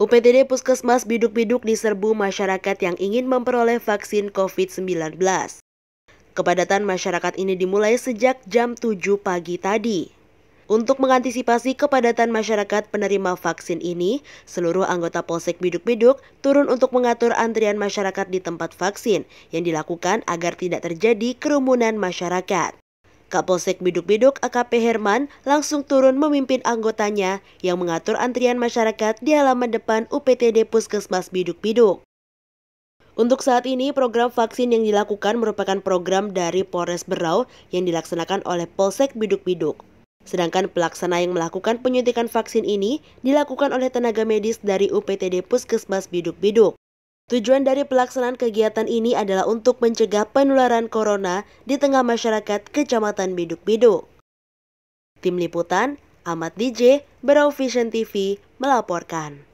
UPTD Puskesmas Biduk-Biduk diserbu masyarakat yang ingin memperoleh vaksin COVID-19. Kepadatan masyarakat ini dimulai sejak jam 7 pagi tadi. Untuk mengantisipasi kepadatan masyarakat penerima vaksin ini, seluruh anggota Polsek Biduk-Biduk turun untuk mengatur antrian masyarakat di tempat vaksin yang dilakukan agar tidak terjadi kerumunan masyarakat. Kapolsek Biduk-Biduk AKP Herman langsung turun memimpin anggotanya yang mengatur antrian masyarakat di halaman depan UPTD Puskesmas Biduk-Biduk. Untuk saat ini, program vaksin yang dilakukan merupakan program dari Polres Berau yang dilaksanakan oleh Polsek Biduk-Biduk. Sedangkan pelaksana yang melakukan penyuntikan vaksin ini dilakukan oleh tenaga medis dari UPTD Puskesmas Biduk-Biduk. Tujuan dari pelaksanaan kegiatan ini adalah untuk mencegah penularan corona di tengah masyarakat Kecamatan Biduk-Biduk. Tim Liputan, Ahmad DJ, Berau Vision TV melaporkan.